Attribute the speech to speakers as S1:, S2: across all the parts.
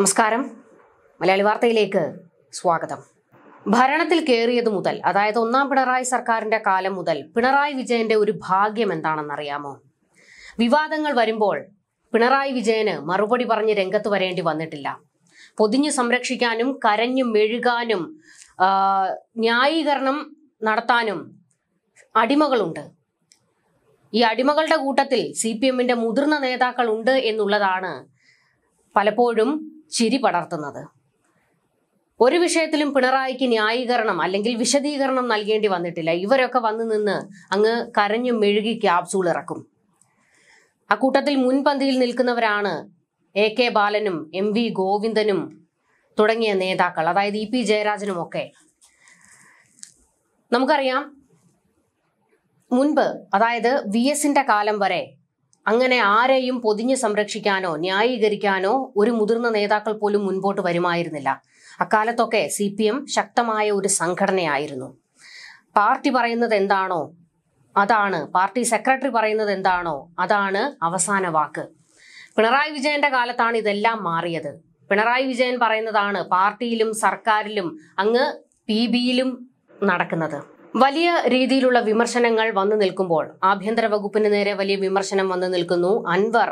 S1: നമസ്കാരം മലയാളി വാർത്തയിലേക്ക് സ്വാഗതം ഭരണത്തിൽ കയറിയത് മുതൽ അതായത് ഒന്നാം പിണറായി സർക്കാരിന്റെ കാലം മുതൽ പിണറായി വിജയന്റെ ഒരു ഭാഗ്യം എന്താണെന്നറിയാമോ വിവാദങ്ങൾ വരുമ്പോൾ പിണറായി വിജയന് മറുപടി പറഞ്ഞ് രംഗത്ത് വരേണ്ടി വന്നിട്ടില്ല പൊതിഞ്ഞു സംരക്ഷിക്കാനും കരഞ്ഞു മെഴുകാനും ന്യായീകരണം നടത്താനും അടിമകളുണ്ട് ഈ അടിമകളുടെ കൂട്ടത്തിൽ സി പി എമ്മിന്റെ മുതിർന്ന നേതാക്കൾ ഉണ്ട് എന്നുള്ളതാണ് പലപ്പോഴും ചിരി പടർത്തുന്നത് ഒരു വിഷയത്തിലും പിണറായിക്ക് ന്യായീകരണം അല്ലെങ്കിൽ വിശദീകരണം നൽകേണ്ടി വന്നിട്ടില്ല ഇവരൊക്കെ വന്നു നിന്ന് അങ്ങ് കരഞ്ഞു മെഴുകി ക്യാപ്സൂൾ ഇറക്കും ആ കൂട്ടത്തിൽ മുൻപന്തിയിൽ നിൽക്കുന്നവരാണ് എ കെ ബാലനും എം വി ഗോവിന്ദനും തുടങ്ങിയ നേതാക്കൾ അതായത് ഇ പി ജയരാജനും ഒക്കെ നമുക്കറിയാം മുൻപ് അതായത് വി എസിന്റെ കാലം വരെ അങ്ങനെ ആരെയും പൊതിഞ്ഞ് സംരക്ഷിക്കാനോ ന്യായീകരിക്കാനോ ഒരു മുതിർന്ന നേതാക്കൾ പോലും മുൻപോട്ട് വരുമായിരുന്നില്ല അക്കാലത്തൊക്കെ സി പി എം ശക്തമായ ഒരു സംഘടനയായിരുന്നു പാർട്ടി പറയുന്നത് എന്താണോ അതാണ് പാർട്ടി സെക്രട്ടറി പറയുന്നത് എന്താണോ അതാണ് അവസാന വാക്ക് പിണറായി വിജയന്റെ കാലത്താണ് ഇതെല്ലാം മാറിയത് പിണറായി വിജയൻ പറയുന്നതാണ് പാർട്ടിയിലും സർക്കാരിലും അങ്ങ് പി ബിയിലും നടക്കുന്നത് വലിയ രീതിയിലുള്ള വിമർശനങ്ങൾ വന്നു നിൽക്കുമ്പോൾ ആഭ്യന്തര വകുപ്പിന് നേരെ വലിയ വിമർശനം വന്നു നിൽക്കുന്നു അൻവർ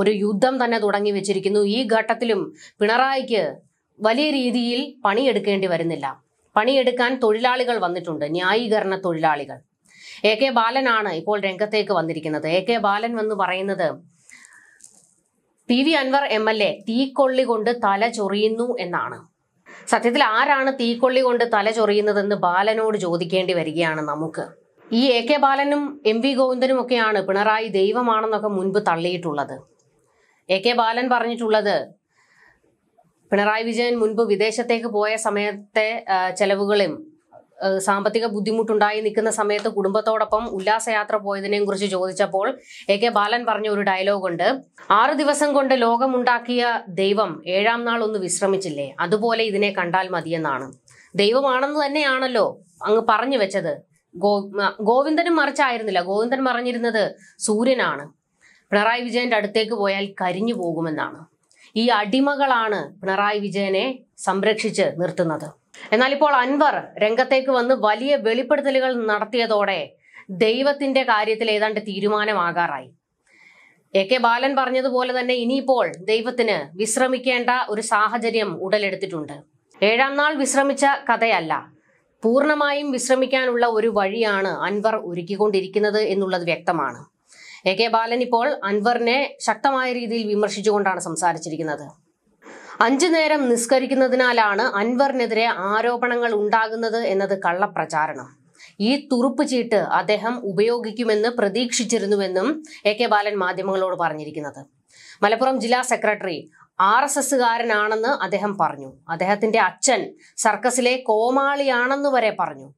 S1: ഒരു യുദ്ധം തന്നെ തുടങ്ങി വെച്ചിരിക്കുന്നു ഈ ഘട്ടത്തിലും പിണറായിക്ക് വലിയ രീതിയിൽ പണിയെടുക്കേണ്ടി വരുന്നില്ല പണിയെടുക്കാൻ തൊഴിലാളികൾ വന്നിട്ടുണ്ട് ന്യായീകരണ തൊഴിലാളികൾ എ കെ ബാലനാണ് ഇപ്പോൾ രംഗത്തേക്ക് വന്നിരിക്കുന്നത് എ കെ ബാലൻ എന്ന് പറയുന്നത് P V Anvar M L A തീക്കൊള്ളി കൊണ്ട് തല ചൊറിയുന്നു എന്നാണ് സത്യത്തിൽ ആരാണ് തീക്കൊള്ളി കൊണ്ട് തല ചൊറിയുന്നതെന്ന് ബാലനോട് ചോദിക്കേണ്ടി വരികയാണ് നമുക്ക് ഈ എ കെ ബാലനും എം വി ഗോവിന്ദനും ഒക്കെയാണ് പിണറായി ദൈവമാണെന്നൊക്കെ മുൻപ് തള്ളിയിട്ടുള്ളത് എ കെ ബാലൻ പറഞ്ഞിട്ടുള്ളത് പിണറായി വിജയൻ മുൻപ് വിദേശത്തേക്ക് പോയ സമയത്തെ ചെലവുകളും സാമ്പത്തിക ബുദ്ധിമുട്ടുണ്ടായി നിൽക്കുന്ന സമയത്ത് കുടുംബത്തോടൊപ്പം ഉല്ലാസയാത്ര പോയതിനെയും കുറിച്ച് ചോദിച്ചപ്പോൾ എ കെ ബാലൻ പറഞ്ഞ ഒരു ഡയലോഗ് ഉണ്ട് ആറ് ദിവസം കൊണ്ട് ലോകമുണ്ടാക്കിയ ദൈവം ഏഴാം നാൾ ഒന്ന് വിശ്രമിച്ചില്ലേ അതുപോലെ ഇതിനെ കണ്ടാൽ മതിയെന്നാണ് ദൈവമാണെന്ന് തന്നെയാണല്ലോ അങ്ങ് പറഞ്ഞു വെച്ചത് ഗോ ഗോവിന്ദനും മറിച്ചായിരുന്നില്ല ഗോവിന്ദൻ പറഞ്ഞിരുന്നത് സൂര്യനാണ് പിണറായി വിജയന്റെ അടുത്തേക്ക് പോയാൽ കരിഞ്ഞു പോകുമെന്നാണ് ഈ അടിമകളാണ് പിണറായി വിജയനെ സംരക്ഷിച്ച് നിർത്തുന്നത് എന്നാൽ ഇപ്പോൾ അൻവർ രംഗത്തേക്ക് വന്ന് വലിയ വെളിപ്പെടുത്തലുകൾ നടത്തിയതോടെ ദൈവത്തിന്റെ കാര്യത്തിൽ ഏതാണ്ട് തീരുമാനമാകാറായി എ കെ ബാലൻ പറഞ്ഞതുപോലെ തന്നെ ഇനിയിപ്പോൾ ദൈവത്തിന് വിശ്രമിക്കേണ്ട ഒരു സാഹചര്യം ഉടലെടുത്തിട്ടുണ്ട് ഏഴാം നാൾ വിശ്രമിച്ച കഥയല്ല പൂർണ്ണമായും വിശ്രമിക്കാനുള്ള ഒരു വഴിയാണ് അൻവർ ഒരുക്കിക്കൊണ്ടിരിക്കുന്നത് എന്നുള്ളത് വ്യക്തമാണ് എ കെ ബാലൻ ഇപ്പോൾ അൻവറിനെ ശക്തമായ രീതിയിൽ വിമർശിച്ചുകൊണ്ടാണ് സംസാരിച്ചിരിക്കുന്നത് അഞ്ചു നേരം നിസ്കരിക്കുന്നതിനാലാണ് അൻവറിനെതിരെ ആരോപണങ്ങൾ ഉണ്ടാകുന്നത് എന്നത് കള്ളപ്രചാരണം ഈ തുറുപ്പ് ചീട്ട് അദ്ദേഹം ഉപയോഗിക്കുമെന്ന് പ്രതീക്ഷിച്ചിരുന്നുവെന്നും എ കെ ബാലൻ മാധ്യമങ്ങളോട് പറഞ്ഞിരിക്കുന്നത് മലപ്പുറം ജില്ലാ സെക്രട്ടറി ആർ എസ് എസ്സുകാരനാണെന്ന് അദ്ദേഹം പറഞ്ഞു അദ്ദേഹത്തിന്റെ അച്ഛൻ സർക്കസിലെ കോമാളിയാണെന്ന് വരെ പറഞ്ഞു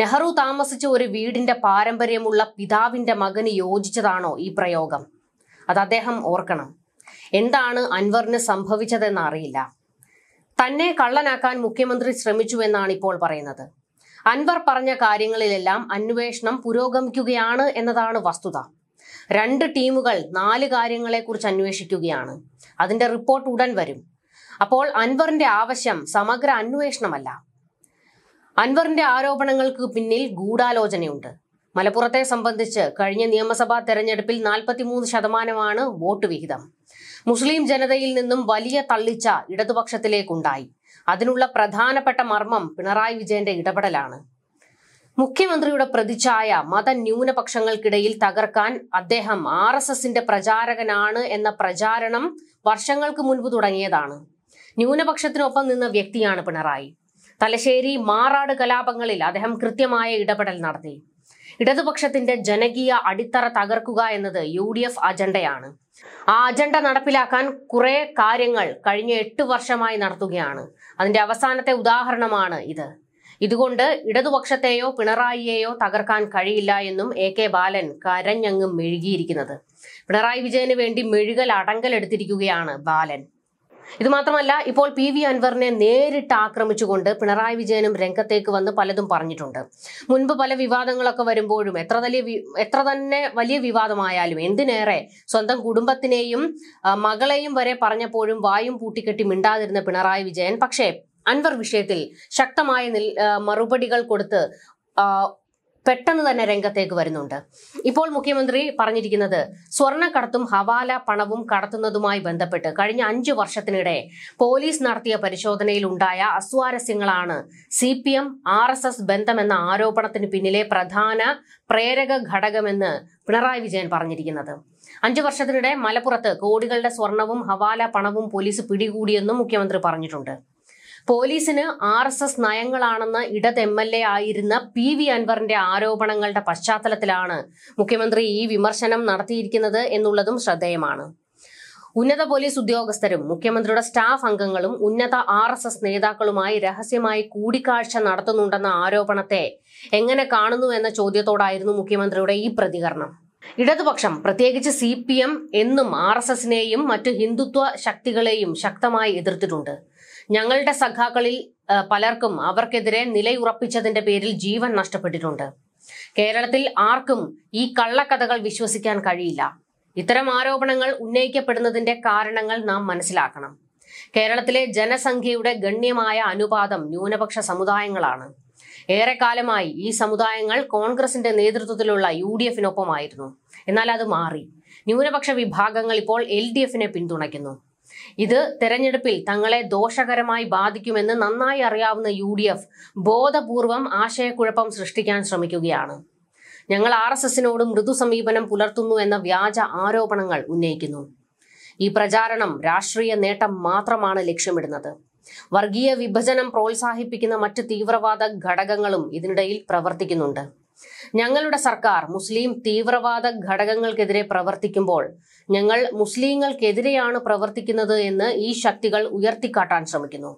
S1: നെഹ്റു താമസിച്ച ഒരു വീടിന്റെ പാരമ്പര്യമുള്ള പിതാവിന്റെ മകന് യോജിച്ചതാണോ ഈ പ്രയോഗം അത് അദ്ദേഹം ഓർക്കണം എന്താണ് അൻവറിന് സംഭവിച്ചതെന്ന് അറിയില്ല തന്നെ കള്ളനാക്കാൻ മുഖ്യമന്ത്രി ശ്രമിച്ചുവെന്നാണ് ഇപ്പോൾ പറയുന്നത് അൻവർ പറഞ്ഞ കാര്യങ്ങളിലെല്ലാം അന്വേഷണം പുരോഗമിക്കുകയാണ് എന്നതാണ് വസ്തുത രണ്ട് ടീമുകൾ നാല് കാര്യങ്ങളെക്കുറിച്ച് അന്വേഷിക്കുകയാണ് അതിന്റെ റിപ്പോർട്ട് ഉടൻ വരും അപ്പോൾ അൻവറിന്റെ ആവശ്യം സമഗ്ര അന്വേഷണമല്ല അൻവറിന്റെ ആരോപണങ്ങൾക്ക് പിന്നിൽ ഗൂഢാലോചനയുണ്ട് മലപ്പുറത്തെ സംബന്ധിച്ച് കഴിഞ്ഞ നിയമസഭാ തെരഞ്ഞെടുപ്പിൽ നാൽപ്പത്തിമൂന്ന് ശതമാനമാണ് വോട്ട് വിഹിതം മുസ്ലിം ജനതയിൽ നിന്നും വലിയ തള്ളിച്ച ഇടതുപക്ഷത്തിലേക്കുണ്ടായി അതിനുള്ള പ്രധാനപ്പെട്ട മർമ്മം പിണറായി വിജയന്റെ ഇടപെടലാണ് മുഖ്യമന്ത്രിയുടെ പ്രതിച്ഛായ മത ന്യൂനപക്ഷങ്ങൾക്കിടയിൽ തകർക്കാൻ അദ്ദേഹം ആർ എസ് എസിന്റെ പ്രചാരകനാണ് എന്ന പ്രചാരണം വർഷങ്ങൾക്ക് മുൻപ് തുടങ്ങിയതാണ് ന്യൂനപക്ഷത്തിനൊപ്പം നിന്ന വ്യക്തിയാണ് പിണറായി തലശ്ശേരി മാറാട് കലാപങ്ങളിൽ അദ്ദേഹം കൃത്യമായ ഇടപെടൽ നടത്തി ഇടതുപക്ഷത്തിന്റെ ജനകീയ അടിത്തറ തകർക്കുക എന്നത് യു ഡി എഫ് അജണ്ടയാണ് ആ അജണ്ട നടപ്പിലാക്കാൻ കുറെ കാര്യങ്ങൾ കഴിഞ്ഞ എട്ട് വർഷമായി നടത്തുകയാണ് അതിന്റെ അവസാനത്തെ ഉദാഹരണമാണ് ഇത് ഇതുകൊണ്ട് ഇടതുപക്ഷത്തെയോ പിണറായിയെയോ തകർക്കാൻ കഴിയില്ല എന്നും എ കെ ബാലൻ കരഞ്ഞങ്ങ് മെഴുകിയിരിക്കുന്നത് പിണറായി വിജയന് വേണ്ടി മെഴുകൽ അടങ്കലെടുത്തിരിക്കുകയാണ് ബാലൻ ഇത് മാത്രമല്ല ഇപ്പോൾ പി വി അൻവറിനെ നേരിട്ട് ആക്രമിച്ചുകൊണ്ട് പിണറായി വിജയനും രംഗത്തേക്ക് വന്ന് പലതും പറഞ്ഞിട്ടുണ്ട് മുൻപ് പല വിവാദങ്ങളൊക്കെ വരുമ്പോഴും എത്ര വലിയ എത്ര തന്നെ വലിയ വിവാദമായാലും എന്തിനേറെ സ്വന്തം കുടുംബത്തിനെയും മകളെയും വരെ പറഞ്ഞപ്പോഴും വായും പൂട്ടിക്കെട്ടി മിണ്ടാതിരുന്ന പിണറായി വിജയൻ പക്ഷേ അൻവർ വിഷയത്തിൽ ശക്തമായ മറുപടികൾ കൊടുത്ത് പെട്ടെന്ന് തന്നെ രംഗത്തേക്ക് വരുന്നുണ്ട് ഇപ്പോൾ മുഖ്യമന്ത്രി പറഞ്ഞിരിക്കുന്നത് സ്വർണ്ണക്കടത്തും ഹവാല പണവും കടത്തുന്നതുമായി ബന്ധപ്പെട്ട് കഴിഞ്ഞ അഞ്ചു വർഷത്തിനിടെ പോലീസ് നടത്തിയ പരിശോധനയിൽ ഉണ്ടായ അസ്വാരസ്യങ്ങളാണ് C P M R S S ബന്ധമെന്ന ആരോപണത്തിന് പിന്നിലെ പ്രധാന പ്രേരക ഘടകമെന്ന് പിണറായി വിജയൻ പറഞ്ഞിരിക്കുന്നത് അഞ്ചു വർഷത്തിനിടെ മലപ്പുറത്ത് കോടികളുടെ സ്വർണവും ഹവാല പണവും പോലീസ് പിടികൂടിയെന്നും മുഖ്യമന്ത്രി പറഞ്ഞിട്ടുണ്ട് പോലീസിന് ആർ എസ് എസ് നയങ്ങളാണെന്ന് ഇടത് എം എൽ എ ആയിരുന്ന പി വി അൻവറിന്റെ ആരോപണങ്ങളുടെ പശ്ചാത്തലത്തിലാണ് മുഖ്യമന്ത്രി ഈ വിമർശനം നടത്തിയിരിക്കുന്നത് എന്നുള്ളതും ശ്രദ്ധേയമാണ് ഉന്നത പോലീസ് ഉദ്യോഗസ്ഥരും മുഖ്യമന്ത്രിയുടെ സ്റ്റാഫ് അംഗങ്ങളും ഉന്നത ആർ എസ് എസ് നേതാക്കളുമായി രഹസ്യമായി കൂടിക്കാഴ്ച നടത്തുന്നുണ്ടെന്ന ആരോപണത്തെ എങ്ങനെ കാണുന്നു എന്ന ചോദ്യത്തോടായിരുന്നു മുഖ്യമന്ത്രിയുടെ ഈ പ്രതികരണം ഇടതുപക്ഷം പ്രത്യേകിച്ച് സി പി എം എന്നും ആർ എസ് എസിനെയും മറ്റു ഹിന്ദുത്വ ശക്തികളെയും ശക്തമായി എതിർത്തിട്ടുണ്ട് ഞങ്ങളുടെ സഖാക്കളിൽ പലർക്കും അവർക്കെതിരെ നിലയുറപ്പിച്ചതിന്റെ പേരിൽ ജീവൻ നഷ്ടപ്പെട്ടിട്ടുണ്ട് കേരളത്തിൽ ആർക്കും ഈ കള്ളക്കഥകൾ വിശ്വസിക്കാൻ കഴിയില്ല ഇത്തരം ആരോപണങ്ങൾ ഉന്നയിക്കപ്പെടുന്നതിന്റെ കാരണങ്ങൾ നാം മനസ്സിലാക്കണം കേരളത്തിലെ ജനസംഖ്യയുടെ ഗണ്യമായ അനുപാതം ന്യൂനപക്ഷ സമുദായങ്ങളാണ് ഏറെക്കാലമായി ഈ സമുദായങ്ങൾ കോൺഗ്രസിന്റെ നേതൃത്വത്തിലുള്ള യു ഡി എഫിനൊപ്പമായിരുന്നു എന്നാൽ അത് മാറി ന്യൂനപക്ഷ വിഭാഗങ്ങൾ ഇപ്പോൾ എൽ ഡി എഫിനെ പിന്തുണയ്ക്കുന്നു ഇത് തെരഞ്ഞെടുപ്പിൽ തങ്ങളെ ദോഷകരമായി ബാധിക്കുമെന്ന് നന്നായി അറിയാവുന്ന യു ഡി എഫ് ബോധപൂർവം ആശയക്കുഴപ്പം സൃഷ്ടിക്കാൻ ശ്രമിക്കുകയാണ് ഞങ്ങൾ ആർ എസ് എസിനോട് മൃദു സമീപനം പുലർത്തുന്നു എന്ന വ്യാജ ആരോപണങ്ങൾ ഉന്നയിക്കുന്നു ഈ പ്രചാരണം രാഷ്ട്രീയ നേട്ടം മാത്രമാണ് ലക്ഷ്യമിടുന്നത് വർഗീയ വിഭജനം പ്രോത്സാഹിപ്പിക്കുന്ന മറ്റ് തീവ്രവാദ ഘടകങ്ങളും ഇതിനിടയിൽ പ്രവർത്തിക്കുന്നുണ്ട് ഞങ്ങളുടെ സർക്കാർ മുസ്ലിം തീവ്രവാദ ഘടകങ്ങൾക്കെതിരെ പ്രവർത്തിക്കുമ്പോൾ ഞങ്ങൾ മുസ്ലിങ്ങൾക്കെതിരെയാണ് പ്രവർത്തിക്കുന്നത് എന്ന് ഈ ശക്തികൾ ഉയർത്തിക്കാട്ടാൻ ശ്രമിക്കുന്നു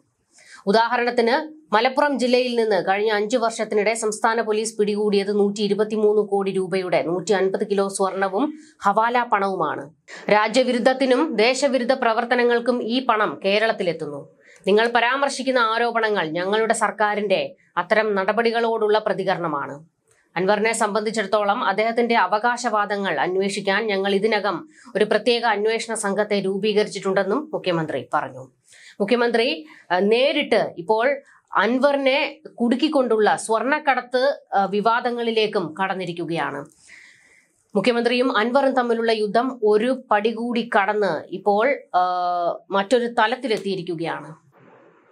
S1: ഉദാഹരണത്തിന് മലപ്പുറം ജില്ലയിൽ നിന്ന് കഴിഞ്ഞ അഞ്ചു വർഷത്തിനിടെ സംസ്ഥാന പോലീസ് പിടികൂടിയത് നൂറ്റി ഇരുപത്തിമൂന്ന് കോടി രൂപയുടെ നൂറ്റി അൻപത് കിലോ സ്വർണവും ഹവാല പണവുമാണ് രാജ്യവിരുദ്ധത്തിനും ദേശവിരുദ്ധ പ്രവർത്തനങ്ങൾക്കും ഈ പണം കേരളത്തിലെത്തുന്നു നിങ്ങൾ പരാമർശിക്കുന്ന ആരോപണങ്ങൾ ഞങ്ങളുടെ സർക്കാരിന്റെ അത്തരം നടപടികളോടുള്ള പ്രതികരണമാണ് അൻവറിനെ സംബന്ധിച്ചിടത്തോളം അദ്ദേഹത്തിന്റെ അവകാശവാദങ്ങൾ അന്വേഷിക്കാൻ ഞങ്ങൾ ഇതിനകം ഒരു പ്രത്യേക അന്വേഷണ സംഘത്തെ രൂപീകരിച്ചിട്ടുണ്ടെന്നും മുഖ്യമന്ത്രി പറഞ്ഞു മുഖ്യമന്ത്രി നേരിട്ട് ഇപ്പോൾ അൻവറിനെ കുടുക്കിക്കൊണ്ടുള്ള സ്വർണക്കടത്ത് വിവാദങ്ങളിലേക്കും കടന്നിരിക്കുകയാണ് മുഖ്യമന്ത്രിയും അൻവറും തമ്മിലുള്ള യുദ്ധം ഒരു പടി കൂടി കടന്ന് ഇപ്പോൾ മറ്റൊരു തലത്തിലെത്തിയിരിക്കുകയാണ്